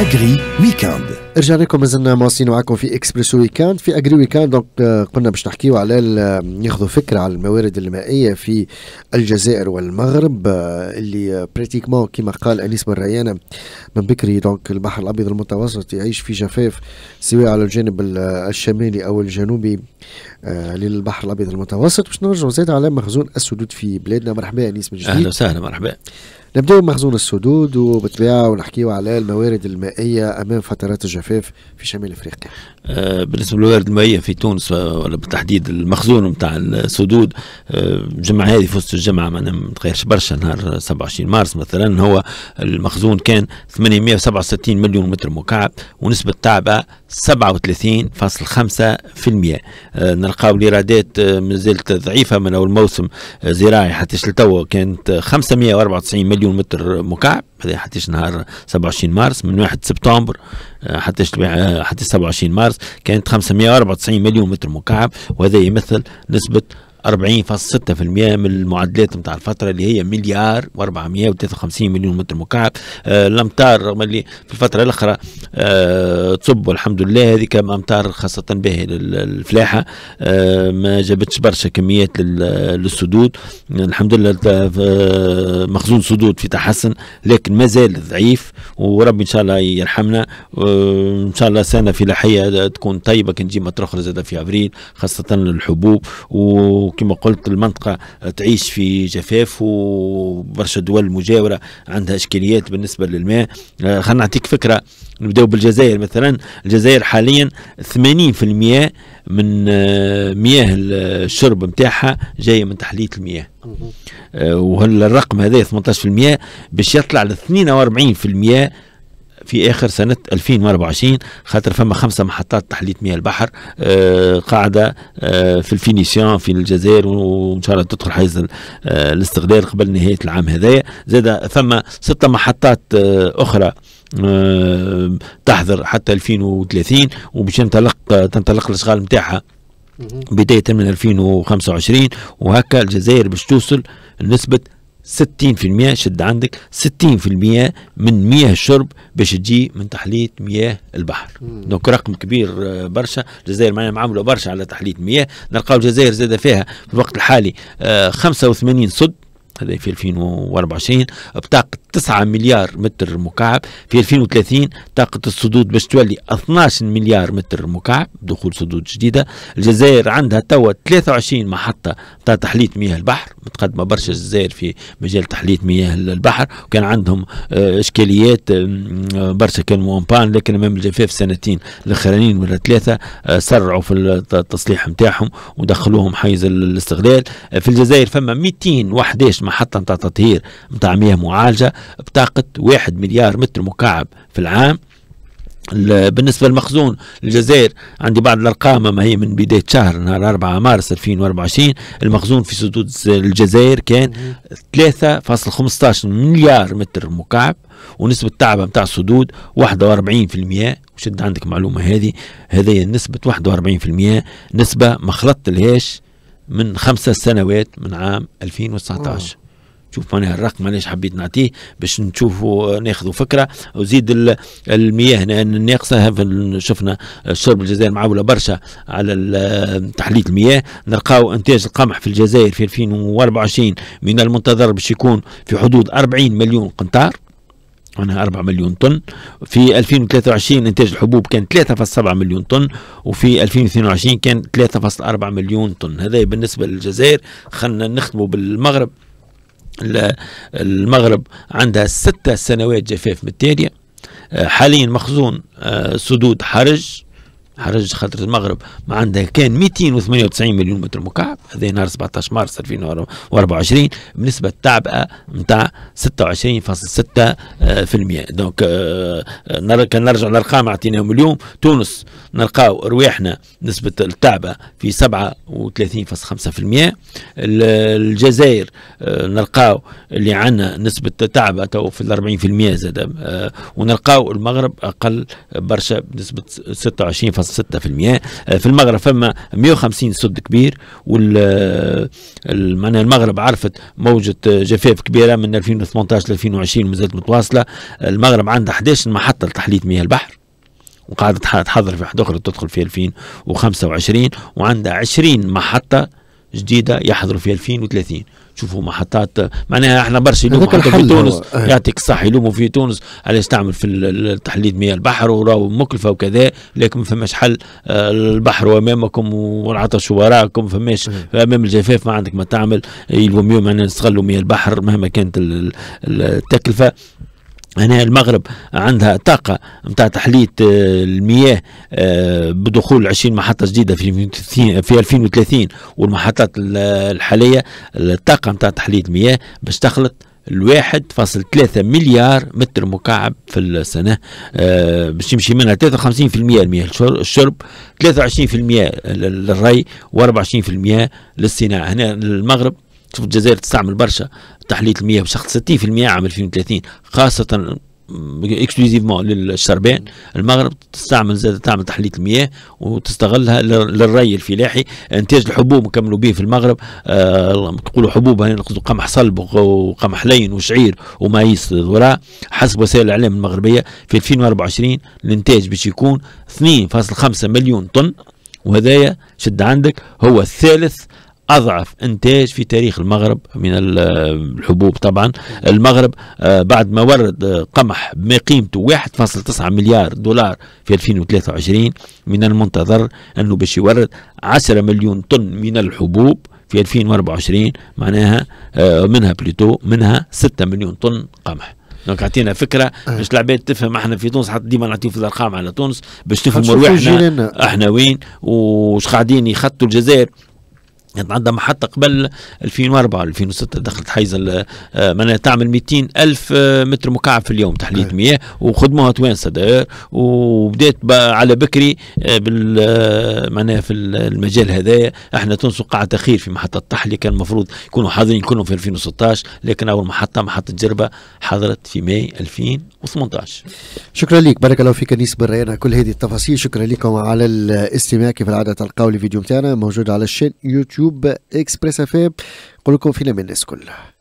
اجري ويكاند رجعنا لكم مازلنا مواصلين معكم في اكسبريس ويكاند في اجري ويكاند آه، دونك قلنا باش نحكيو على ناخذوا آه، فكره على الموارد المائيه في الجزائر والمغرب آه، اللي براتيكمون كما قال انيس بن من بكري دونك البحر الابيض المتوسط يعيش في جفاف سواء على الجانب الشمالي او الجنوبي للبحر الابيض المتوسط باش نرجعوا زاد على مخزون السدود في بلادنا مرحبا انيس من جديد اهلا وسهلا مرحبا نبدأ بمخزون السدود وبالطبيعة ونحكيو على الموارد المائية أمام فترات الجفاف في شمال أفريقيا آه، بالنسبة للموارد المائية في تونس آه، ولا بالتحديد المخزون نتاع السدود آه، الجمعة هذه فزت الجمعة معناها ما تغيرش برشا نهار 27 مارس مثلا هو المخزون كان 867 مليون متر مكعب ونسبة تعبئة 37.5% نلقاو الإيرادات مازالت ضعيفة من أول موسم زراعي حتى لتوا كانت 594 مليون مليون متر مكعب هذا حتى نهار 27 مارس من 1 سبتمبر آه، حتى آه، حتى 27 مارس كانت 594 مليون متر مكعب وهذا يمثل نسبه 40.6% من المعدلات نتاع الفترة اللي هي مليار و453 مليون متر مكعب آه، الأمتار الأمطار رغم اللي في الفترة الأخرى آه، تصب الحمد لله هذيك أمطار خاصة به الفلاحة آه، ما جابتش برشا كميات للسدود الحمد لله مخزون سدود في تحسن لكن ما زال ضعيف وربي إن شاء الله يرحمنا إن شاء الله سنة فلاحية تكون طيبة كنجي تجي ما تخرج في أبريل خاصة الحبوب و وكما قلت المنطقة تعيش في جفاف وبرشا دول مجاورة عندها إشكاليات بالنسبة للماء آه، خلينا نعطيك فكرة نبداو بالجزائر مثلا الجزائر حاليا 80% من آه، مياه الشرب نتاعها جايه من تحليه المياه آه، وهل الرقم هذا 18% باش يطلع ل 42% في اخر سنه 2024 خاطر فما خمسه محطات تحليه مياه البحر آه قاعده آه في الفينيسيان في الجزائر وان شاء الله تدخل حيز آه الاستغلال قبل نهايه العام هذايا زاد فما سته محطات آه، اخرى آه، تحضر حتى 2030 وباش تنطلق تنطلق الاشغال نتاعها بدايه من 2025 وهكا الجزائر باش توصل نسبه 60% شد عندك 60% من مياه الشرب باش تجي من تحلية مياه البحر دونك رقم كبير آه، برشا الجزائر معنا معاملة برشا على تحلية مياه نلقاو الجزائر زاد فيها في الوقت الحالي 85 آه، صد هذا في 2024 بطاقة 9 مليار متر مكعب في 2030 طاقة السدود باش تولي 12 مليار متر مكعب دخول سدود جديدة الجزائر عندها توا 23 محطة تاع تحلية مياه البحر متقدمة برشا الجزائر في مجال تحلية مياه البحر وكان عندهم آه، إشكاليات آه، آه، برشا كانوا أمبان لكن أمام الجفاف سنتين الأخرانيين ولا ثلاثة سرعوا في التصليح نتاعهم ودخلوهم حيز الاستغلال في الجزائر فما 211 محطة نتاع تطهير نتاع مياه معالجة بطاقة واحد مليار متر مكعب في العام بالنسبة للمخزون الجزائر عندي بعض الأرقام ما هي من بداية شهر نهار 4 مارس 2024 المخزون في سدود الجزائر كان 3.15 مليار متر مكعب ونسبة التعبئة نتاع السدود 41% وشد عندك معلومة هذه هذه نسبة 41% نسبة ما خلطت لهاش من خمسة سنوات من عام 2019 شوف معناها الرقم علاش حبيت نعطيه باش نشوفوا ناخذوا فكره وزيد المياه الناقصه شفنا شرب الجزائر معولة برشا على تحليه المياه نلقاو انتاج القمح في الجزائر في 2024 من المنتظر باش يكون في حدود 40 مليون قنطار معناها 4 مليون طن في 2023 انتاج الحبوب كان 3.7 مليون طن وفي 2022 كان 3.4 مليون طن هذا بالنسبه للجزائر خلينا نختموا بالمغرب المغرب عندها ستة سنوات جفاف متتالية آه، حاليا مخزون آه، سدود حرج حرج خاطر المغرب ما عندها كان 298 مليون متر مكعب هذا نهار 17 مارس 2024 بنسبة تعبئة نتاع 26.6% دونك آه، آه، كان نرجع للارقام اعطيناهم اليوم تونس نلقاو رواحنا نسبة التعبئة في 37.5% الجزائر آه، نلقاو اللي عندنا نسبة تعبئة تو في 40% زاد ونلقاو المغرب أقل برشا بنسبة 26 6% آه، في المغرب فما 150 سد كبير وال آه، معناها المغرب عرفت موجة آه، جفاف كبيرة من 2018 ل 2020 مازالت متواصلة المغرب عندها 11 محطة لتحلية مياه البحر وقاعدة تحضر في واحدة أخرى تدخل في 2025 وعندها 20 محطة جديده يحضروا في 2030 شوفوا محطات معناها احنا برشا يلوموا حتى في تونس آه. يعطيك الصح يلوموا في تونس على يستعمل في تحليل مياه البحر وراو مكلفه وكذا لكن ما فماش حل آه، البحر امامكم والعطش وراكم فماش امام الجفاف ما عندك ما تعمل يلوموا معناها نستغلوا مياه البحر مهما كانت التكلفه هنا المغرب عندها طاقة نتاع تحلية آه، المياه آه، بدخول 20 محطة جديدة في في 2030 والمحطات الحالية الطاقة نتاع تحلية المياه باش تخلط الواحد فاصل مليار متر مكعب في السنة آه، باش يمشي منها 53% المياه الشرب 23% للري و24% للصناعة هنا المغرب شوف الجزائر تستعمل برشا تحليه المياه بشخص 60% عام 2030 خاصه اكسكلوزيفمون للشربان المغرب تستعمل زاد تعمل تحليه المياه وتستغلها للري الفلاحي انتاج الحبوب نكملوا به في المغرب آه حبوب هنا نقصدوا قمح صلب وقمح لين وشعير ومايس ذراء حسب وسائل الاعلام المغربيه في 2024 الانتاج باش يكون 2.5 مليون طن وهذايا شد عندك هو الثالث أضعف إنتاج في تاريخ المغرب من الحبوب طبعا المغرب آه، بعد ما ورد آه، قمح ما قيمته 1.9 مليار دولار في 2023 من المنتظر أنه باش يورد 10 مليون طن من الحبوب في 2024 معناها آه، منها بليتو منها 6 مليون طن قمح دونك عطينا فكره باش العباد تفهم احنا في تونس حتى ديما نعطيو في الارقام على تونس باش تفهموا احنا وين وش قاعدين يخطوا الجزائر عندها محطة قبل 2004 2006 دخلت حيز آه، معناها تعمل 200 ألف آه، متر مكعب في اليوم تحلية أيه. مياه وخدموها توانسة داير وبدات على بكري آه، بال معناها في المجال هذايا احنا تونس وقع تأخير في محطة التحليه كان المفروض يكونوا حاضرين كلهم في 2016 لكن أول محطة محطة جربة حضرت في ماي 2000 و18 شكرا لك بارك الله فيك نيس بالريان كل هذه التفاصيل شكرا لكم على الاستماع كيف العاده تلقاو الفيديو نتاعنا موجود على الشين يوتيوب اكسبريس اف نقول لكم فينا من الناس كلها